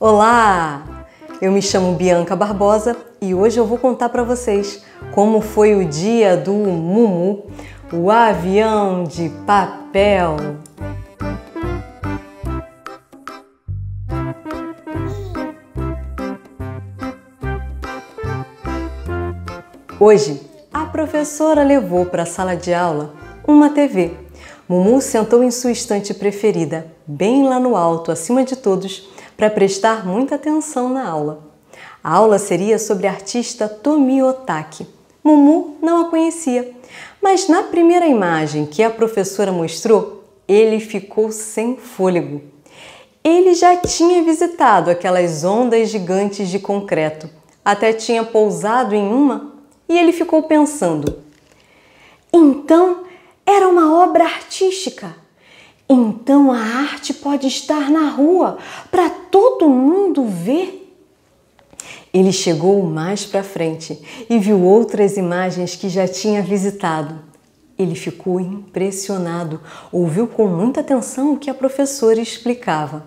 Olá! Eu me chamo Bianca Barbosa e hoje eu vou contar para vocês como foi o dia do Mumu, o avião de papel. Hoje, a professora levou para a sala de aula uma TV. Mumu sentou em sua estante preferida, bem lá no alto, acima de todos, para prestar muita atenção na aula. A aula seria sobre a artista Tomi Otaki. Mumu não a conhecia, mas na primeira imagem que a professora mostrou, ele ficou sem fôlego. Ele já tinha visitado aquelas ondas gigantes de concreto, até tinha pousado em uma e ele ficou pensando. Então era uma obra artística. Então a arte pode estar na rua para todo mundo ver. Ele chegou mais para frente e viu outras imagens que já tinha visitado. Ele ficou impressionado, ouviu com muita atenção o que a professora explicava.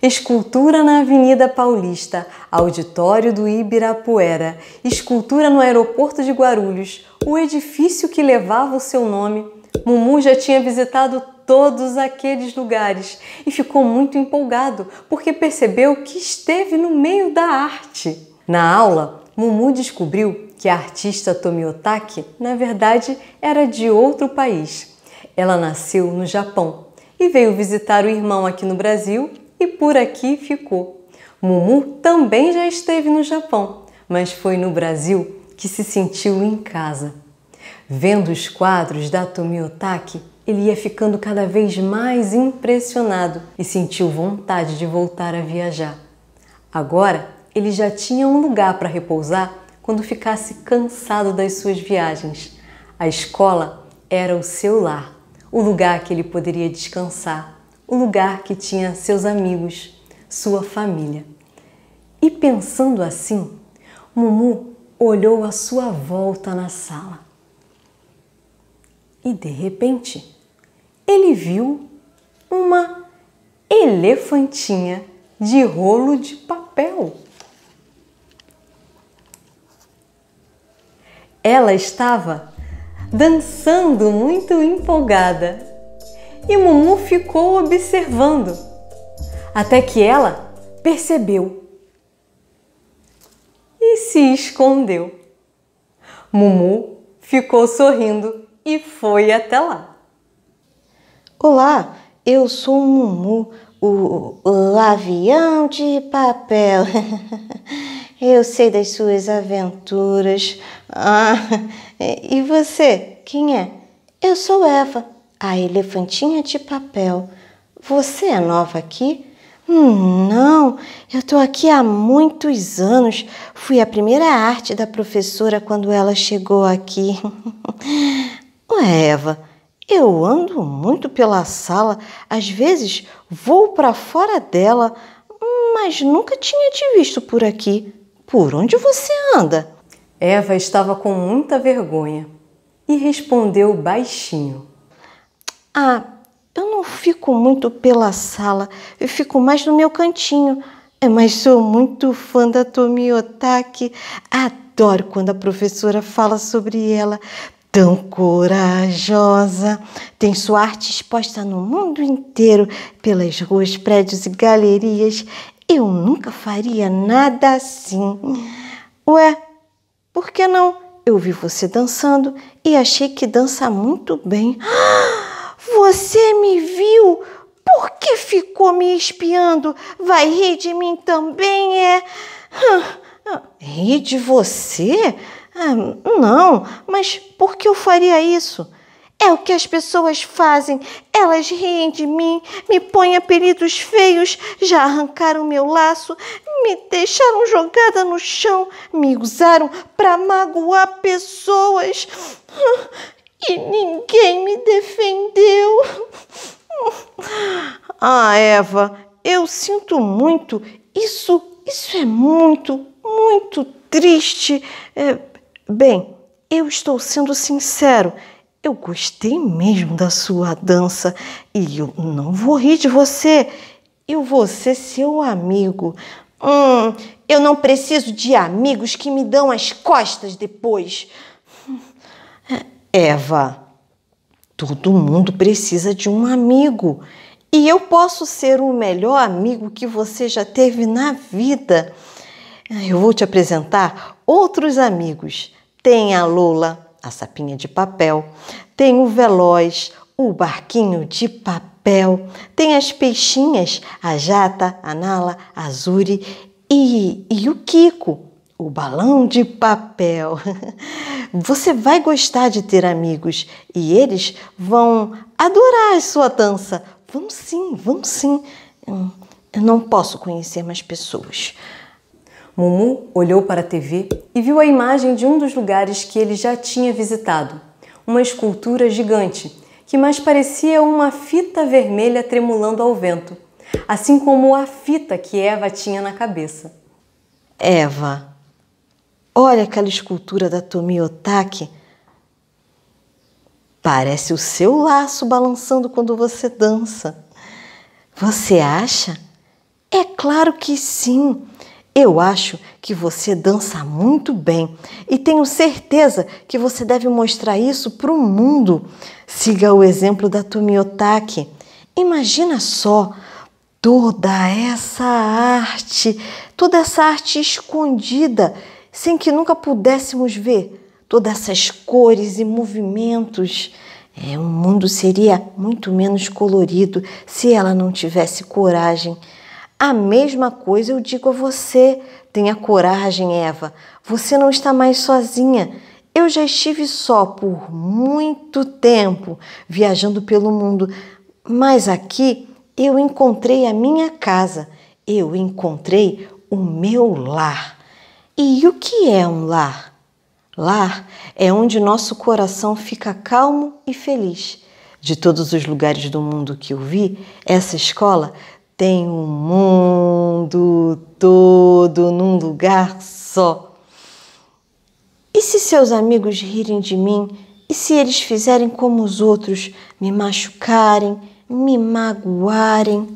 Escultura na Avenida Paulista, auditório do Ibirapuera, escultura no aeroporto de Guarulhos, o edifício que levava o seu nome. Mumu já tinha visitado todos aqueles lugares e ficou muito empolgado porque percebeu que esteve no meio da arte. Na aula, Mumu descobriu que a artista Tomiotaki, na verdade, era de outro país. Ela nasceu no Japão e veio visitar o irmão aqui no Brasil e por aqui ficou. Mumu também já esteve no Japão, mas foi no Brasil que se sentiu em casa. Vendo os quadros da Tomiotaki, ele ia ficando cada vez mais impressionado e sentiu vontade de voltar a viajar. Agora, ele já tinha um lugar para repousar quando ficasse cansado das suas viagens. A escola era o seu lar, o lugar que ele poderia descansar, o lugar que tinha seus amigos, sua família. E pensando assim, Mumu olhou à sua volta na sala. E de repente, ele viu uma elefantinha de rolo de papel. Ela estava dançando muito empolgada e Mumu ficou observando até que ela percebeu e se escondeu. Mumu ficou sorrindo e foi até lá. Olá, eu sou o Mumu, o avião de papel. eu sei das suas aventuras. Ah, e você, quem é? Eu sou Eva, a elefantinha de papel. Você é nova aqui? Hum, não, eu estou aqui há muitos anos. Fui a primeira arte da professora quando ela chegou aqui. Ué, Eva. Eu ando muito pela sala, às vezes vou para fora dela, mas nunca tinha te visto por aqui. Por onde você anda? Eva estava com muita vergonha e respondeu baixinho: Ah, eu não fico muito pela sala, eu fico mais no meu cantinho. É, mas sou muito fã da Tomi Otaki. Adoro quando a professora fala sobre ela tão corajosa, tem sua arte exposta no mundo inteiro, pelas ruas, prédios e galerias. Eu nunca faria nada assim. Ué, por que não? Eu vi você dançando e achei que dança muito bem. Você me viu? Por que ficou me espiando? Vai rir de mim também, é? Rir de você? Ah, não, mas por que eu faria isso? É o que as pessoas fazem. Elas riem de mim, me põem apelidos feios, já arrancaram meu laço, me deixaram jogada no chão, me usaram para magoar pessoas. Ah, e ninguém me defendeu. Ah, Eva, eu sinto muito. Isso, isso é muito, muito triste. É, Bem, eu estou sendo sincero. Eu gostei mesmo da sua dança e eu não vou rir de você. Eu vou ser seu amigo. Hum, eu não preciso de amigos que me dão as costas depois. Eva, todo mundo precisa de um amigo. E eu posso ser o melhor amigo que você já teve na vida. Eu vou te apresentar outros amigos. Tem a Lola, a sapinha de papel, tem o veloz, o barquinho de papel, tem as peixinhas, a jata, a nala, a zuri e, e o Kiko, o balão de papel. Você vai gostar de ter amigos e eles vão adorar a sua dança. Vamos sim, vamos sim. Eu não posso conhecer mais pessoas. Mumu olhou para a TV e viu a imagem de um dos lugares que ele já tinha visitado uma escultura gigante que mais parecia uma fita vermelha tremulando ao vento, assim como a fita que Eva tinha na cabeça. Eva, olha aquela escultura da Tomi Otaki. Parece o seu laço balançando quando você dança. Você acha? É claro que sim. Eu acho que você dança muito bem e tenho certeza que você deve mostrar isso para o mundo. Siga o exemplo da Tumiotaki. Imagina só toda essa arte, toda essa arte escondida, sem que nunca pudéssemos ver, todas essas cores e movimentos. É, o mundo seria muito menos colorido se ela não tivesse coragem a mesma coisa eu digo a você. Tenha coragem, Eva. Você não está mais sozinha. Eu já estive só por muito tempo viajando pelo mundo, mas aqui eu encontrei a minha casa, eu encontrei o meu lar. E o que é um lar? Lar é onde nosso coração fica calmo e feliz. De todos os lugares do mundo que eu vi, essa escola tem um mundo todo num lugar só. E se seus amigos rirem de mim? E se eles fizerem como os outros, me machucarem, me magoarem?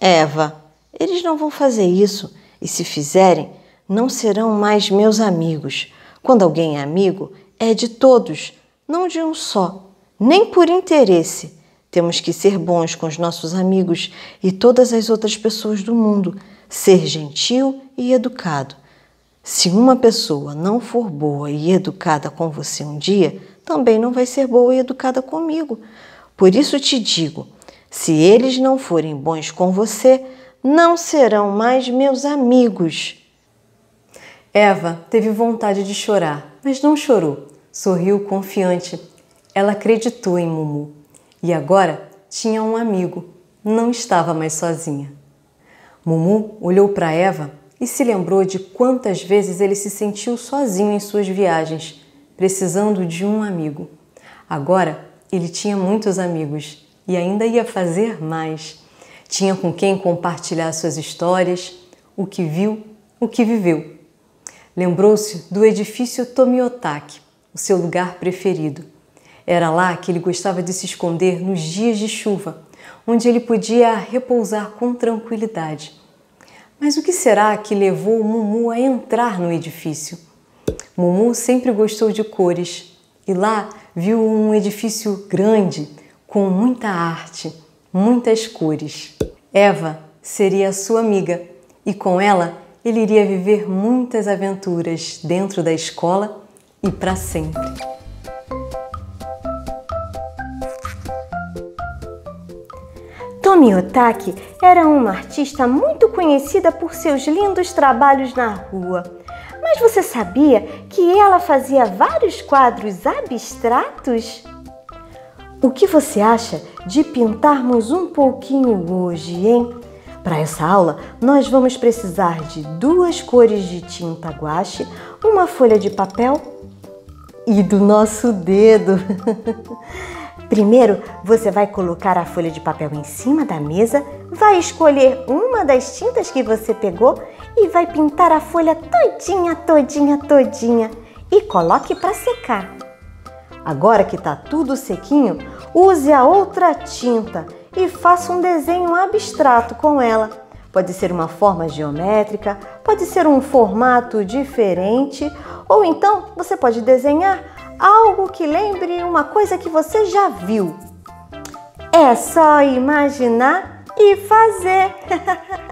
Eva, eles não vão fazer isso, e se fizerem, não serão mais meus amigos. Quando alguém é amigo, é de todos, não de um só, nem por interesse temos que ser bons com os nossos amigos e todas as outras pessoas do mundo, ser gentil e educado. Se uma pessoa não for boa e educada com você um dia, também não vai ser boa e educada comigo. Por isso te digo: se eles não forem bons com você, não serão mais meus amigos. Eva teve vontade de chorar, mas não chorou. Sorriu confiante. Ela acreditou em Mumu. E agora tinha um amigo, não estava mais sozinha. Mumu olhou para Eva e se lembrou de quantas vezes ele se sentiu sozinho em suas viagens, precisando de um amigo. Agora ele tinha muitos amigos e ainda ia fazer mais. Tinha com quem compartilhar suas histórias, o que viu, o que viveu. Lembrou-se do edifício Tomiotaki, o seu lugar preferido era lá que ele gostava de se esconder nos dias de chuva, onde ele podia repousar com tranquilidade. Mas o que será que levou Mumu a entrar no edifício? Mumu sempre gostou de cores e lá viu um edifício grande, com muita arte, muitas cores. Eva seria sua amiga e com ela ele iria viver muitas aventuras dentro da escola e para sempre. Tomi Otaki era uma artista muito conhecida por seus lindos trabalhos na rua. Mas você sabia que ela fazia vários quadros abstratos? O que você acha de pintarmos um pouquinho hoje, hein? Para essa aula, nós vamos precisar de duas cores de tinta guache, uma folha de papel e do nosso dedo. Primeiro, você vai colocar a folha de papel em cima da mesa, vai escolher uma das tintas que você pegou e vai pintar a folha todinha, todinha, todinha e coloque para secar. Agora que está tudo sequinho, use a outra tinta e faça um desenho abstrato com ela. Pode ser uma forma geométrica, pode ser um formato diferente, ou então você pode desenhar algo que lembre uma coisa que você já viu. É só imaginar e fazer!